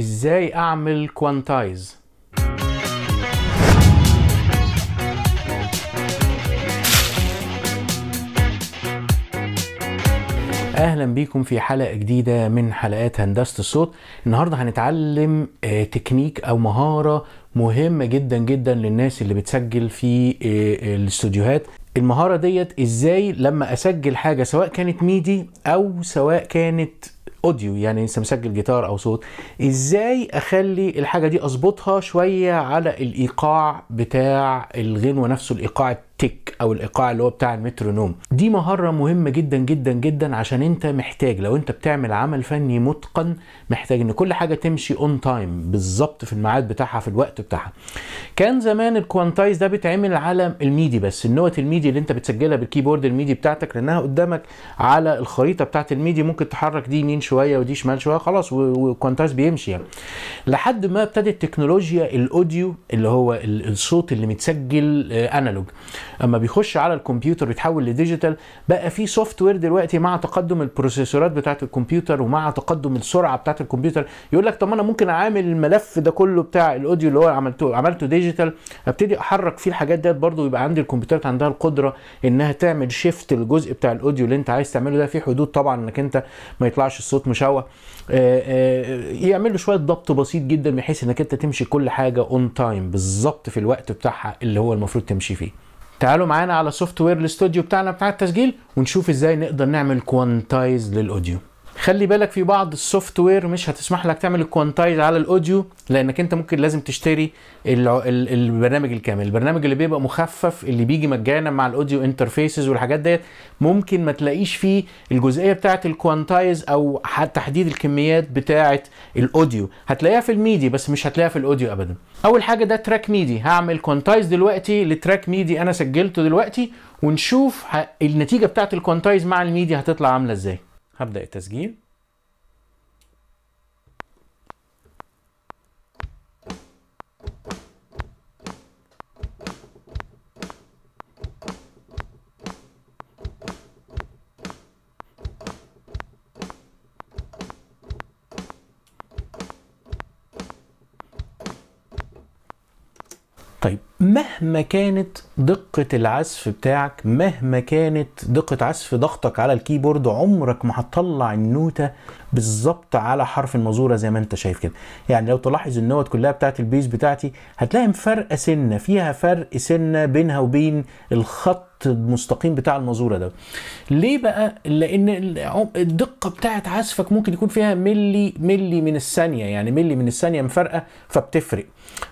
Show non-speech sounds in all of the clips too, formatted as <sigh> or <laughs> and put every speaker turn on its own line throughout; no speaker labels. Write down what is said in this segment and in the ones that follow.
ازاي اعمل كوانتايز اهلا بيكم في حلقه جديده من حلقات هندسه الصوت النهارده هنتعلم آه، تكنيك او مهاره مهمه جدا جدا للناس اللي بتسجل في آه، الاستوديوهات المهاره ديت ازاي لما اسجل حاجه سواء كانت ميدي او سواء كانت اوديو يعني لسه مسجل جيتار او صوت ازاي اخلي الحاجه دي اظبطها شويه على الايقاع بتاع الغنوه نفسه الايقاع التك او الايقاع اللي هو بتاع المترونوم دي مهاره مهمه جدا جدا جدا عشان انت محتاج لو انت بتعمل عمل فني متقن محتاج ان كل حاجه تمشي اون تايم بالظبط في الميعاد بتاعها في الوقت بتاعها كان زمان الكوانتايز ده بيتعمل على الميدي بس النوت الميدي اللي انت بتسجلها بالكيبورد الميدي بتاعتك لانها قدامك على الخريطه بتاعت الميدي ممكن تحرك دي يمين شويه ودي شمال شويه خلاص والكوانتايز بيمشي يعني لحد ما ابتدت تكنولوجيا الاوديو اللي هو الصوت اللي متسجل انالوج آه، اما بيخش على الكمبيوتر بيتحول لديجيتال بقى في سوفت وير دلوقتي مع تقدم البروسيسورات بتاعه الكمبيوتر ومع تقدم السرعه بتاعه الكمبيوتر يقول لك طب ما انا ممكن اعامل الملف ده كله بتاع الاوديو اللي هو عملته عملته ديجيتال ابتدي احرك فيه الحاجات ديت برضو يبقى عندي الكمبيوترات عندها القدره انها تعمل شيفت الجزء بتاع الاوديو اللي انت عايز تعمله ده في حدود طبعا انك انت ما يطلعش الصوت مشوه آه، آه، يعمل له شويه ضبط بسيط جدا بحيث انك انت تمشي كل حاجه اون تايم بالظبط في الوقت بتاعها اللي هو المفروض تمشي فيه تعالوا معانا على سوفت وير الاستوديو بتاعنا بتاع التسجيل ونشوف ازاي نقدر نعمل كوانتايز للاوديو خلي بالك في بعض السوفت وير مش هتسمح لك تعمل الكوانتايز على الاوديو لانك انت ممكن لازم تشتري البرنامج الكامل البرنامج اللي بيبقى مخفف اللي بيجي مجانا مع الاوديو انترفيسز والحاجات ديت ممكن ما تلاقيش فيه الجزئيه بتاعه الكوانتايز او تحديد الكميات بتاعه الاوديو هتلاقيها في الميدي بس مش هتلاقيها في الاوديو ابدا اول حاجه ده تراك ميدي هعمل كوانتايز دلوقتي لتراك ميدي انا سجلته دلوقتي ونشوف النتيجه بتاعه الكوانتايز مع الميدي هتطلع عامله ازاي هبدأ التسجيل طيب مهما كانت دقة العزف بتاعك مهما كانت دقة عزف ضغطك على الكيبورد عمرك ما هتطلع النوتة بالظبط على حرف المزورة زي ما انت شايف كده يعني لو تلاحظ النوت كلها بتاعت البيز بتاعتي هتلاقي فرق سنة فيها فرق سنة بينها وبين الخط الخط المستقيم بتاع المازوره ده ليه بقى لان الدقه بتاعه عزفك ممكن يكون فيها ملي ملي من الثانيه يعني ملي من الثانيه مفارقه فبتفرق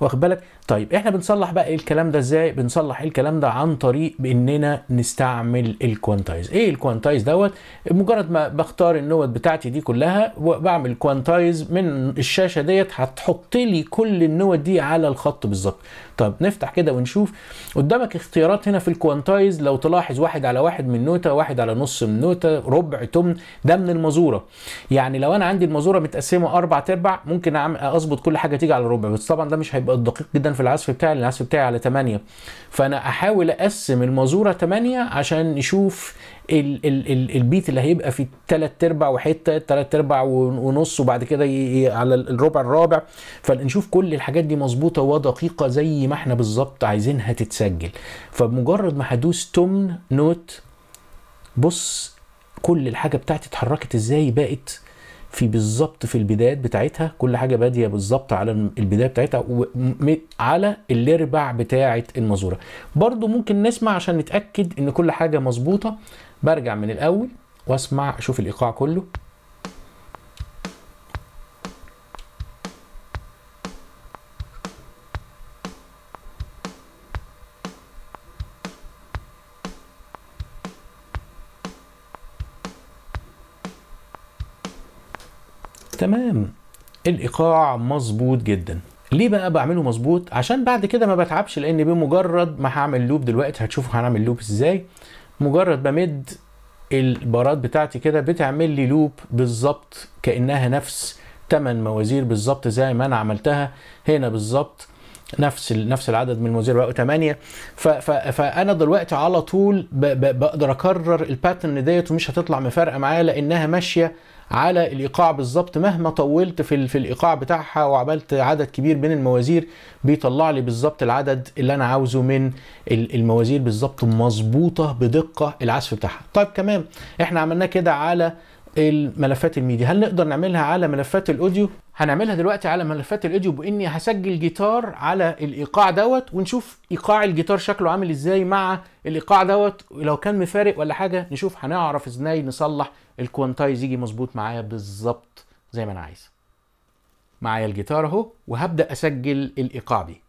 واخد بالك طيب احنا بنصلح بقى إيه الكلام ده ازاي بنصلح إيه الكلام ده عن طريق باننا نستعمل الكوانتايز ايه الكوانتايز دوت مجرد ما بختار النوت بتاعتي دي كلها وبعمل كوانتايز من الشاشه ديت هتحط لي كل النوت دي على الخط بالظبط طب نفتح كده ونشوف قدامك اختيارات هنا في الكوانتايز عايز لو تلاحظ واحد على واحد من نوتة واحد على نص من نوتة ربع تمن ده من المزورة يعني لو انا عندي المزورة متقسمة اربع تربع ممكن اظبط كل حاجة تيجي على ربع بس طبعا ده مش هيبقى دقيق جدا في العزف بتاعي العزف بتاعي على 8 فانا احاول اقسم المزورة 8 عشان نشوف ال ال ال البيت اللي هيبقى في ثلاث ارباع وحته ثلاث ارباع ونص وبعد كده على الربع الرابع فنشوف كل الحاجات دي مظبوطه ودقيقه زي ما احنا بالظبط عايزينها تتسجل فبمجرد ما هدوس تمن نوت بص كل الحاجه بتاعتي اتحركت ازاي بقت في بالظبط في البدايات بتاعتها كل حاجه باديه بالظبط على البدايه بتاعتها على الاربع بتاعه المزوره برضو ممكن نسمع عشان نتاكد ان كل حاجه مظبوطه برجع من الاول واسمع اشوف الايقاع كله تمام الايقاع مظبوط جدا ليه بقى بعمله مظبوط عشان بعد كده ما بتعبش لان بمجرد ما هعمل لوب دلوقتي هتشوفوا هنعمل لوب ازاي مجرد بمد البارات بتاعتي كده بتعمل لي لوب بالظبط كانها نفس 8 موازير بالظبط زي ما انا عملتها هنا بالظبط نفس نفس العدد من الموازير بقوا 8 فانا دلوقتي على طول بقدر اكرر الباترن ديت ومش هتطلع مفارقه معايا لانها ماشيه على الايقاع بالظبط مهما طولت في, في الايقاع بتاعها وعملت عدد كبير من الموازير بيطلع لي بالظبط العدد اللي انا عاوزه من الموازير بالظبط مظبوطه بدقه العزف بتاعها طيب كمان احنا عملناه كده على الملفات الميديا هل نقدر نعملها على ملفات الاوديو هنعملها دلوقتي على ملفات الاوديو باني هسجل جيتار على الايقاع دوت ونشوف ايقاع الجيتار شكله عامل ازاي مع الايقاع دوت ولو كان مفارق ولا حاجه نشوف هنعرف ازاي نصلح الكوانتايز يجي مظبوط معايا بالظبط زي ما انا عايز معايا الجيتار اهو وهبدا اسجل الايقاع دي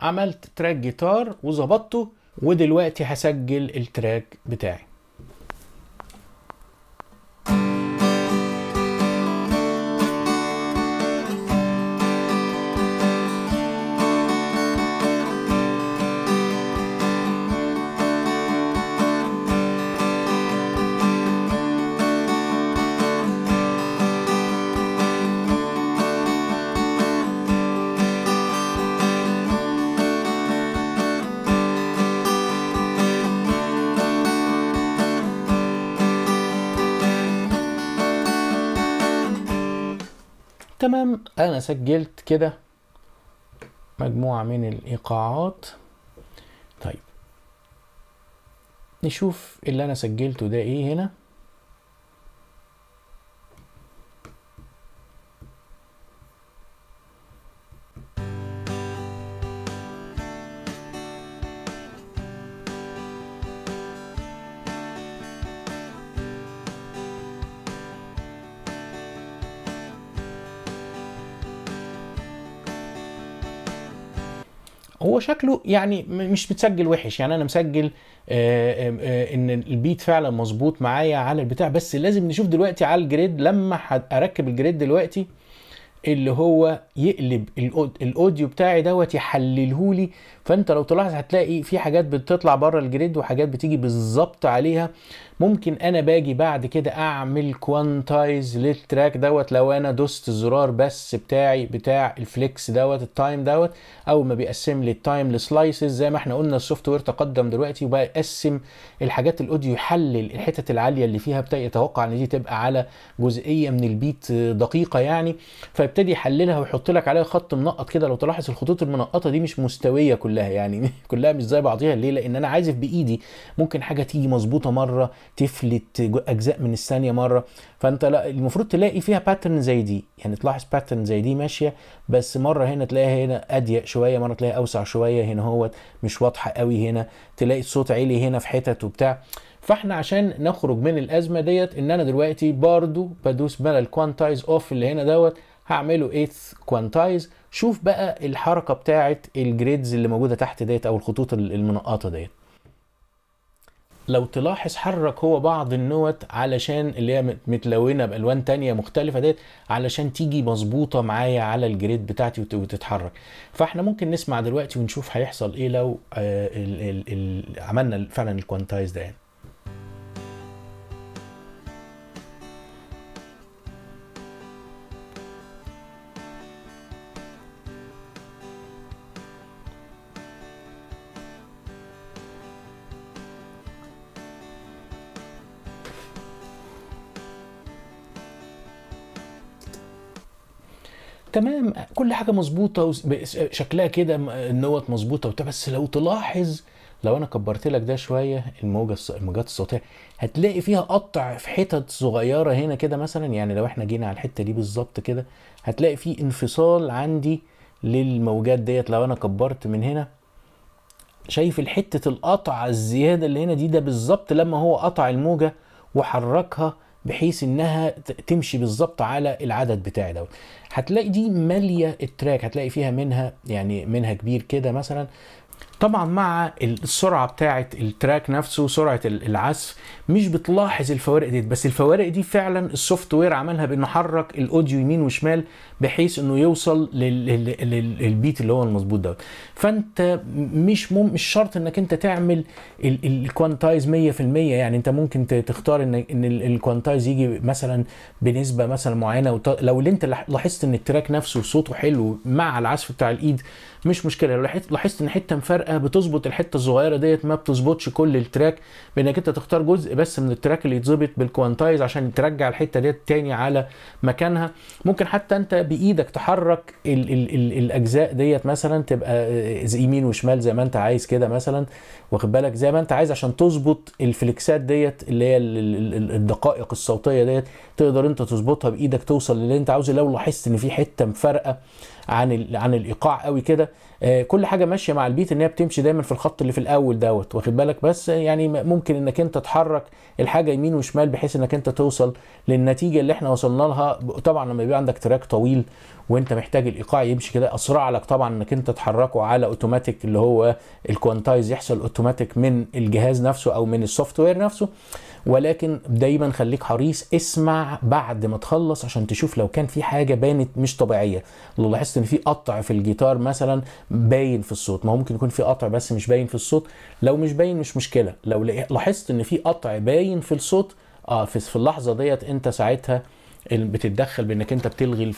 عملت تراك جيتار وظبطته ودلوقتي هسجل التراك بتاعي تمام انا سجلت كده مجموعة من الايقاعات طيب نشوف اللي انا سجلته ده ايه هنا هو شكله يعني مش متسجل وحش يعني انا مسجل آه، آه، آه، ان البيت فعلا مظبوط معايا على البتاع بس لازم نشوف دلوقتي على الجريد لما اركب الجريد دلوقتي اللي هو يقلب الاوديو بتاعي دوت يحلله لي فانت لو تلاحظ هتلاقي في حاجات بتطلع بره الجريد وحاجات بتيجي بالظبط عليها ممكن انا باجي بعد كده اعمل كوانتايز للتراك دوت لو انا دوست الزرار بس بتاعي بتاع الفليكس دوت التايم دوت اول ما بيقسم لي التايم لسلايسز زي ما احنا قلنا السوفت وير تقدم دلوقتي وبقى يقسم الحاجات الاوديو يحلل الحتت العاليه اللي فيها ابتدى يتوقع ان دي تبقى على جزئيه من البيت دقيقه يعني فيبتدي يحللها ويحط لك عليها خط منقط كده لو تلاحظ الخطوط المنقطه دي مش مستويه كلها يعني <laughs> كلها مش زي بعضيها ليه لان انا عازف بايدي ممكن حاجه تيجي مظبوطه مره تفلت اجزاء من الثانيه مره فانت لا المفروض تلاقي فيها باترن زي دي يعني تلاحظ باترن زي دي ماشيه بس مره هنا تلاقيها هنا اضيق شويه مره تلاقيها اوسع شويه هنا هوت مش واضحه قوي هنا تلاقي الصوت عالي هنا في حتت وبتاع فاحنا عشان نخرج من الازمه ديت ان انا دلوقتي برضو بدوس بقى الكوانتايز اوف اللي هنا دوت هعمله ايث كوانتايز شوف بقى الحركه بتاعه الجريدز اللي موجوده تحت ديت او الخطوط المنقطه ديت لو تلاحظ حرك هو بعض النوت علشان اللي هي متلونه بالوان تانية مختلفه ديت علشان تيجي مظبوطه معايا على الجريد بتاعتي وتتحرك فاحنا ممكن نسمع دلوقتي ونشوف هيحصل ايه لو آه الـ ال الـ عملنا فعلا الكوانتايز ده يعني. تمام كل حاجه مظبوطه شكلها كده النوت مظبوطه وبتاع بس لو تلاحظ لو انا كبرت لك ده شويه الموجه الموجات الصوتيه هتلاقي فيها قطع في حتت صغيره هنا كده مثلا يعني لو احنا جينا على الحته دي بالظبط كده هتلاقي في انفصال عندي للموجات ديت لو انا كبرت من هنا شايف الحته القطع الزياده اللي هنا دي ده بالظبط لما هو قطع الموجه وحركها بحيث انها تمشي بالظبط على العدد بتاعي دوت هتلاقي دي ماليه التراك هتلاقي فيها منها يعني منها كبير كده مثلا طبعا مع السرعه بتاعه التراك نفسه سرعه العزف مش بتلاحظ الفوارق دي بس الفوارق دي فعلا السوفت وير عملها بانه حرك الاوديو يمين وشمال بحيث انه يوصل للبيت اللي هو المظبوط دوت فانت مش مم مش شرط انك انت تعمل الكوانتايز 100% يعني انت ممكن تختار ان ان الكوانتايز يجي مثلا بنسبه مثلا معينه لو اللي انت لاحظت ان التراك نفسه صوته حلو مع العزف بتاع الايد مش مشكله لو لاحظت ان حته مفرقه الفرقه بتظبط الحته الصغيره ديت ما بتظبطش كل التراك بانك انت تختار جزء بس من التراك اللي يتظبط بالكوانتايز عشان ترجع الحته ديت تاني على مكانها ممكن حتى انت بايدك تحرك الـ الـ الـ الاجزاء ديت مثلا تبقى آه، يمين وشمال زي ما انت عايز كده مثلا واخد بالك زي ما انت عايز عشان تظبط الفليكسات ديت اللي هي الدقائق الصوتيه ديت تقدر انت تظبطها بايدك توصل للي انت عاوزه لو لاحظت ان في حته مفارقه عن عن الايقاع قوي كده آه، كل حاجه ماشيه مع البيت ان هي بتمشي دايما في الخط اللي في الاول دوت واخد بالك بس يعني ممكن انك انت تحرك الحاجه يمين وشمال بحيث انك انت توصل للنتيجه اللي احنا وصلنا لها طبعا لما يبقى عندك تراك طويل وانت محتاج الايقاع يمشي كده اسرع لك طبعا انك انت تحركه على اوتوماتيك اللي هو الكوانتايز يحصل اوتوماتيك من الجهاز نفسه او من السوفت وير نفسه ولكن دايما خليك حريص اسمع بعد ما تخلص عشان تشوف لو كان في حاجه بانت مش طبيعيه لو لاحظت ان في قطع في الجيتار مثلا باين في الصوت ما ممكن يكون في قطع بس مش باين في الصوت لو مش باين مش مشكله لو لاحظت ان في قطع باين في الصوت اه في اللحظه ديت انت ساعتها بتتدخل بانك انت بتلغي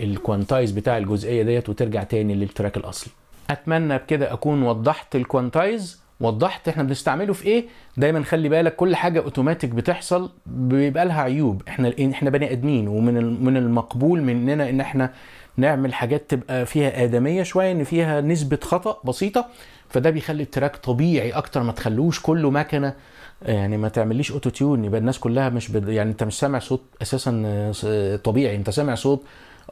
الكوانتايز بتاع الجزئيه ديت وترجع تاني للتراك الاصلي اتمنى بكده اكون وضحت الكوانتايز وضحت احنا بنستعمله في ايه دايما خلي بالك كل حاجه اوتوماتيك بتحصل بيبقى لها عيوب احنا احنا بني ادمين ومن من المقبول مننا ان احنا نعمل حاجات تبقى فيها ادميه شويه ان فيها نسبه خطا بسيطه فده بيخلي التراك طبيعي اكتر ما تخلوش كله مكنه يعني ما تعمليش اوتو تيون يبقى الناس كلها مش بد... يعني انت مش سامع صوت اساسا آه، طبيعي انت سامع صوت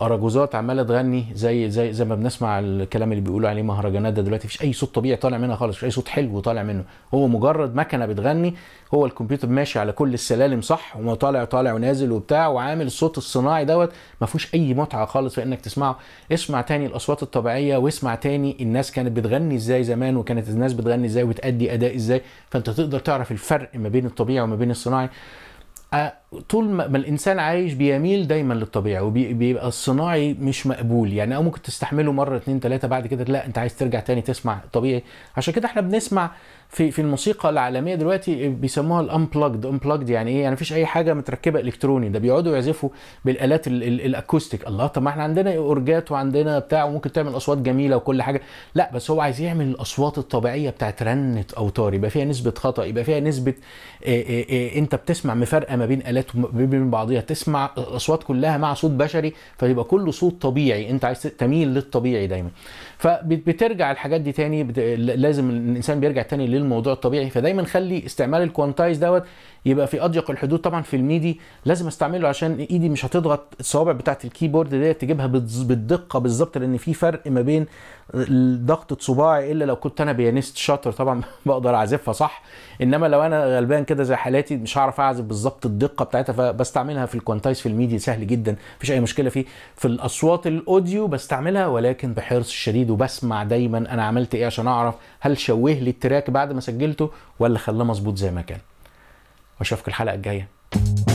اراجوزات عماله تغني زي زي زي ما بنسمع الكلام اللي بيقولوا عليه مهرجانات ده دلوقتي مفيش اي صوت طبيعي طالع منها خالص مفيش اي صوت حلو طالع منه هو مجرد مكنه بتغني هو الكمبيوتر ماشي على كل السلالم صح وطالع طالع ونازل وبتاع وعامل الصوت الصناعي دوت ما فيهوش اي متعه خالص في انك تسمعه اسمع تاني الاصوات الطبيعيه واسمع تاني الناس كانت بتغني ازاي زمان وكانت الناس بتغني ازاي وتادي اداء ازاي فانت تقدر تعرف الفرق ما بين الطبيعي وما بين الصناعي طول ما الانسان عايش بيميل دايما للطبيعي وبيبقى الصناعي مش مقبول يعني او ممكن تستحمله مره اتنين تلاته بعد كده لا انت عايز ترجع تاني تسمع طبيعي عشان كده احنا بنسمع في في الموسيقى العالميه دلوقتي بيسموها الانبلجد انبلجد يعني ايه يعني مفيش اي حاجه متركبه الكتروني ده بيقعدوا يعزفوا بالالات الاكوستيك الله طب ما احنا عندنا اورجات وعندنا بتاع وممكن تعمل اصوات جميله وكل حاجه لا بس هو عايز يعمل الاصوات الطبيعيه بتاعت رنه اوتار يبقى فيها نسبه خطا يبقى فيها نسبه إيه إيه إيه انت بتسمع مفارقه ما بين الات الاليات من بعضها تسمع الاصوات كلها مع صوت بشري فيبقى كله صوت طبيعي انت عايز تميل للطبيعي دايما فبترجع الحاجات دي تاني لازم الانسان بيرجع تاني للموضوع الطبيعي فدايما خلي استعمال الكوانتايز دوت يبقى في اضيق الحدود طبعا في الميدي لازم استعمله عشان ايدي مش هتضغط الصوابع بتاعت الكيبورد ديت تجيبها بالدقه بالظبط لان في فرق ما بين ضغطه صباعي الا لو كنت انا بيانست شاطر طبعا <laughs> بقدر اعزفها صح انما لو انا غلبان كده زي حالاتي مش هعرف اعزف بالظبط الدقه بتاعتها فبستعملها في الكوانتايز في الميديا سهل جدا مفيش اي مشكله فيه في الاصوات الاوديو بستعملها ولكن بحرص شديد وبسمع دايما انا عملت ايه عشان اعرف هل شوه لي التراك بعد ما سجلته ولا خلاه مظبوط زي ما كان واشوفك الحلقه الجايه